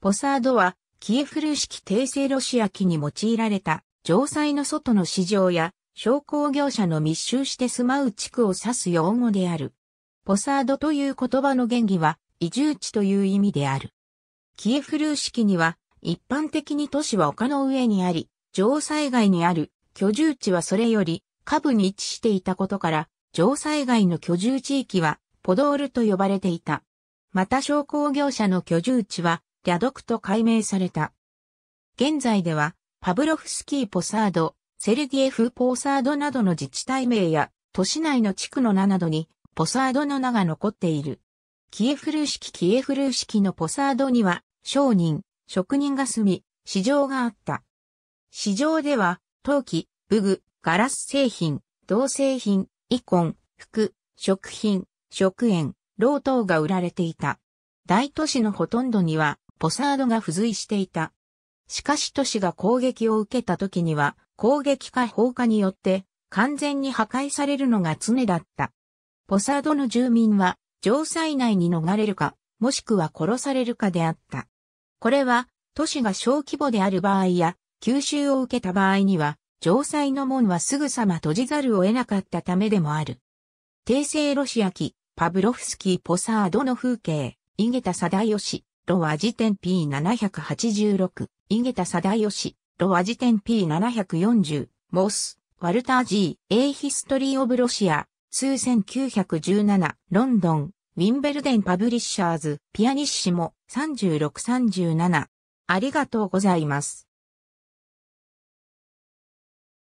ポサードは、キエフル式帝政ロシア機に用いられた、城塞の外の市場や、商工業者の密集して住まう地区を指す用語である。ポサードという言葉の原義は、移住地という意味である。キエフルー式には、一般的に都市は丘の上にあり、城塞外にある居住地はそれより下部に位置していたことから、城塞外の居住地域はポドールと呼ばれていた。また商工業者の居住地はやドクと改名された。現在では、パブロフスキーポサード、セルギエフ・ポーサードなどの自治体名や、都市内の地区の名などに、ポサードの名が残っている。キエフルー式キエフルー式のポサードには、商人、職人が住み、市場があった。市場では、陶器、武具、ガラス製品、銅製品、イコン、服、食品、食塩、労等が売られていた。大都市のほとんどには、ポサードが付随していた。しかし都市が攻撃を受けた時には、攻撃か放火によって完全に破壊されるのが常だった。ポサードの住民は、城塞内に逃れるか、もしくは殺されるかであった。これは、都市が小規模である場合や、吸収を受けた場合には、城塞の門はすぐさま閉じざるを得なかったためでもある。帝政ロシア期、パブロフスキー・ポサードの風景、井桁貞義。ロは時点 P786、井桁貞義、ロは時点 P740、モス、ワルター G、A History of Russia、数1917、ロンドン、ウィンベルデンパブリッシャーズ、ピアニッシモ、3637。ありがとうございます。